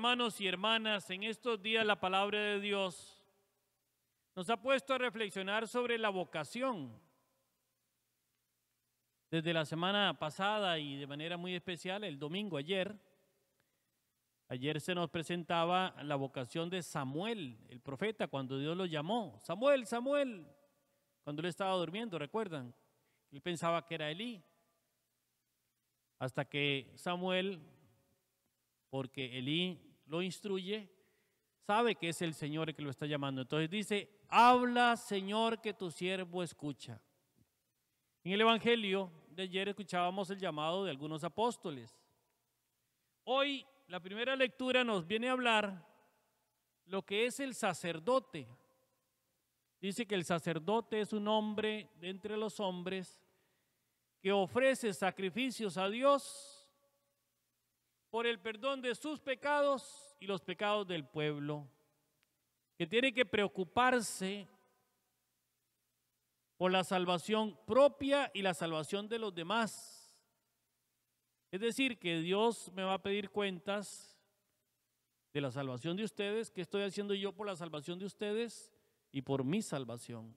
Hermanos y hermanas, en estos días la palabra de Dios nos ha puesto a reflexionar sobre la vocación. Desde la semana pasada y de manera muy especial, el domingo ayer, ayer se nos presentaba la vocación de Samuel, el profeta, cuando Dios lo llamó. Samuel, Samuel, cuando él estaba durmiendo, recuerdan, él pensaba que era Elí. Hasta que Samuel porque Elí lo instruye, sabe que es el Señor el que lo está llamando. Entonces dice, habla Señor que tu siervo escucha. En el Evangelio de ayer escuchábamos el llamado de algunos apóstoles. Hoy la primera lectura nos viene a hablar lo que es el sacerdote. Dice que el sacerdote es un hombre de entre los hombres que ofrece sacrificios a Dios por el perdón de sus pecados y los pecados del pueblo, que tiene que preocuparse por la salvación propia y la salvación de los demás. Es decir, que Dios me va a pedir cuentas de la salvación de ustedes, que estoy haciendo yo por la salvación de ustedes y por mi salvación.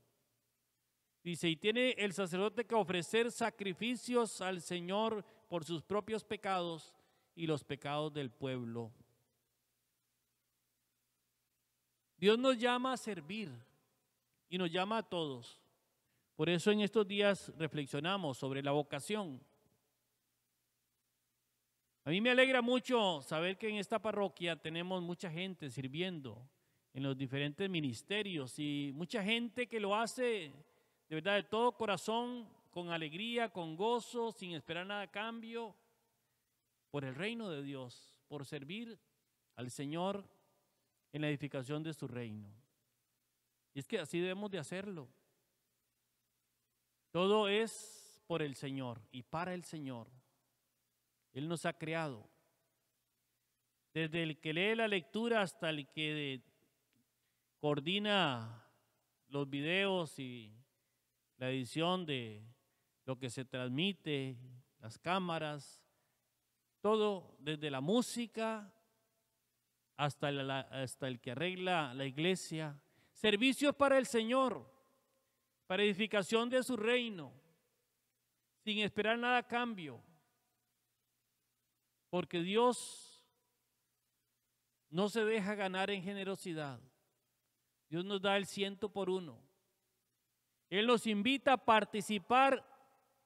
Dice, y tiene el sacerdote que ofrecer sacrificios al Señor por sus propios pecados y los pecados del pueblo. Dios nos llama a servir y nos llama a todos. Por eso en estos días reflexionamos sobre la vocación. A mí me alegra mucho saber que en esta parroquia tenemos mucha gente sirviendo en los diferentes ministerios y mucha gente que lo hace de verdad de todo corazón, con alegría, con gozo, sin esperar nada a cambio por el reino de Dios, por servir al Señor en la edificación de su reino. Y es que así debemos de hacerlo. Todo es por el Señor y para el Señor. Él nos ha creado. Desde el que lee la lectura hasta el que coordina los videos y la edición de lo que se transmite, las cámaras, todo, desde la música hasta el, hasta el que arregla la iglesia, servicios para el Señor, para edificación de su reino, sin esperar nada a cambio, porque Dios no se deja ganar en generosidad. Dios nos da el ciento por uno. Él nos invita a participar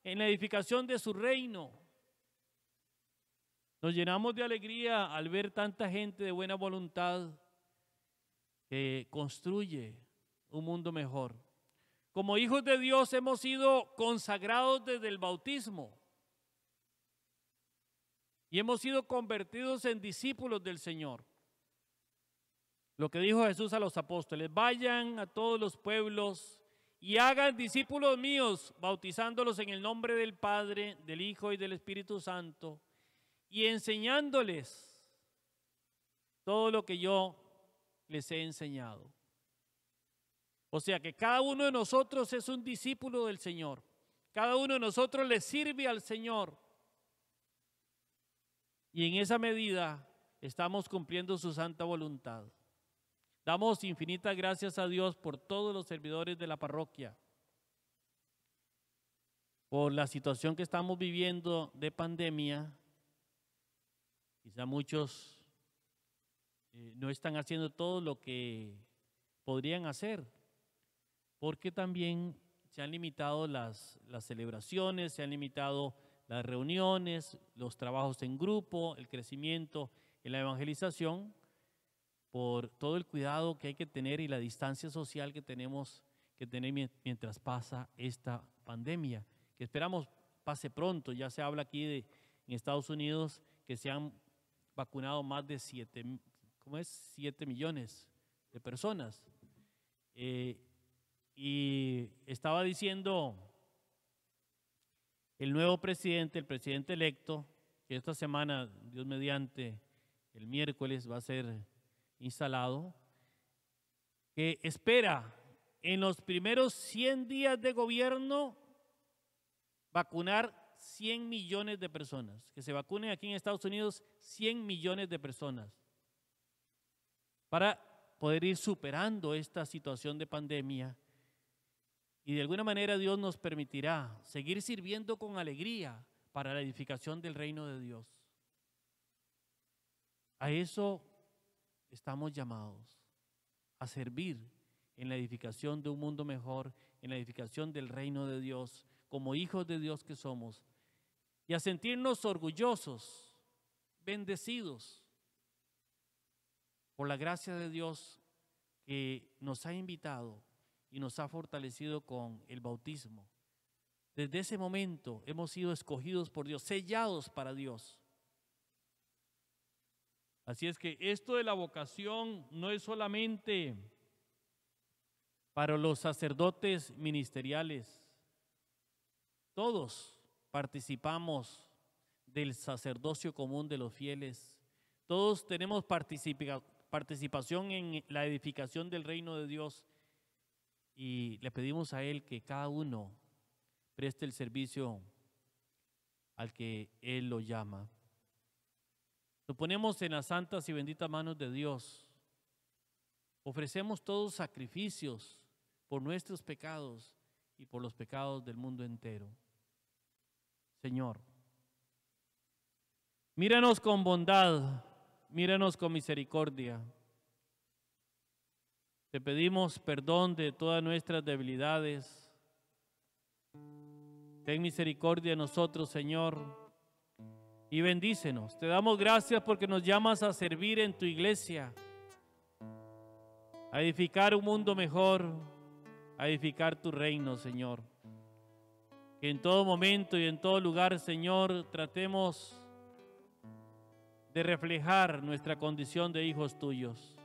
en la edificación de su reino nos llenamos de alegría al ver tanta gente de buena voluntad que construye un mundo mejor. Como hijos de Dios hemos sido consagrados desde el bautismo y hemos sido convertidos en discípulos del Señor. Lo que dijo Jesús a los apóstoles, vayan a todos los pueblos y hagan discípulos míos, bautizándolos en el nombre del Padre, del Hijo y del Espíritu Santo y enseñándoles todo lo que yo les he enseñado. O sea que cada uno de nosotros es un discípulo del Señor. Cada uno de nosotros le sirve al Señor. Y en esa medida estamos cumpliendo su santa voluntad. Damos infinitas gracias a Dios por todos los servidores de la parroquia, por la situación que estamos viviendo de pandemia Quizá muchos eh, no están haciendo todo lo que podrían hacer, porque también se han limitado las, las celebraciones, se han limitado las reuniones, los trabajos en grupo, el crecimiento en la evangelización, por todo el cuidado que hay que tener y la distancia social que tenemos que tener mientras pasa esta pandemia, que esperamos pase pronto. Ya se habla aquí de, en Estados Unidos que se han vacunado más de 7, ¿cómo es? millones de personas. Eh, y estaba diciendo el nuevo presidente, el presidente electo, que esta semana, Dios mediante, el miércoles va a ser instalado, que espera en los primeros 100 días de gobierno vacunar 100 millones de personas. Que se vacunen aquí en Estados Unidos 100 millones de personas para poder ir superando esta situación de pandemia. Y de alguna manera Dios nos permitirá seguir sirviendo con alegría para la edificación del reino de Dios. A eso estamos llamados, a servir en la edificación de un mundo mejor, en la edificación del reino de Dios como hijos de Dios que somos, y a sentirnos orgullosos, bendecidos por la gracia de Dios que nos ha invitado y nos ha fortalecido con el bautismo. Desde ese momento hemos sido escogidos por Dios, sellados para Dios. Así es que esto de la vocación no es solamente para los sacerdotes ministeriales, todos participamos del sacerdocio común de los fieles. Todos tenemos participación en la edificación del reino de Dios. Y le pedimos a Él que cada uno preste el servicio al que Él lo llama. Lo ponemos en las santas y benditas manos de Dios. Ofrecemos todos sacrificios por nuestros pecados y por los pecados del mundo entero. Señor. míranos con bondad, míranos con misericordia. Te pedimos perdón de todas nuestras debilidades. Ten misericordia de nosotros, Señor, y bendícenos. Te damos gracias porque nos llamas a servir en tu iglesia, a edificar un mundo mejor, a edificar tu reino, Señor. Que en todo momento y en todo lugar, Señor, tratemos de reflejar nuestra condición de hijos tuyos.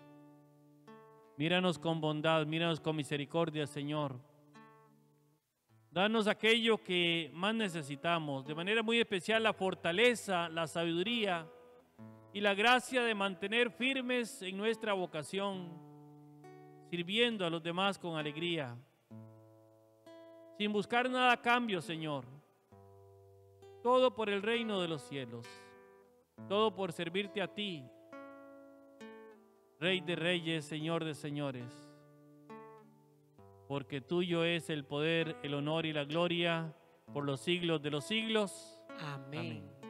Míranos con bondad, míranos con misericordia, Señor. Danos aquello que más necesitamos, de manera muy especial la fortaleza, la sabiduría y la gracia de mantener firmes en nuestra vocación, sirviendo a los demás con alegría sin buscar nada a cambio, Señor. Todo por el reino de los cielos, todo por servirte a ti, Rey de reyes, Señor de señores, porque tuyo es el poder, el honor y la gloria por los siglos de los siglos. Amén. Amén.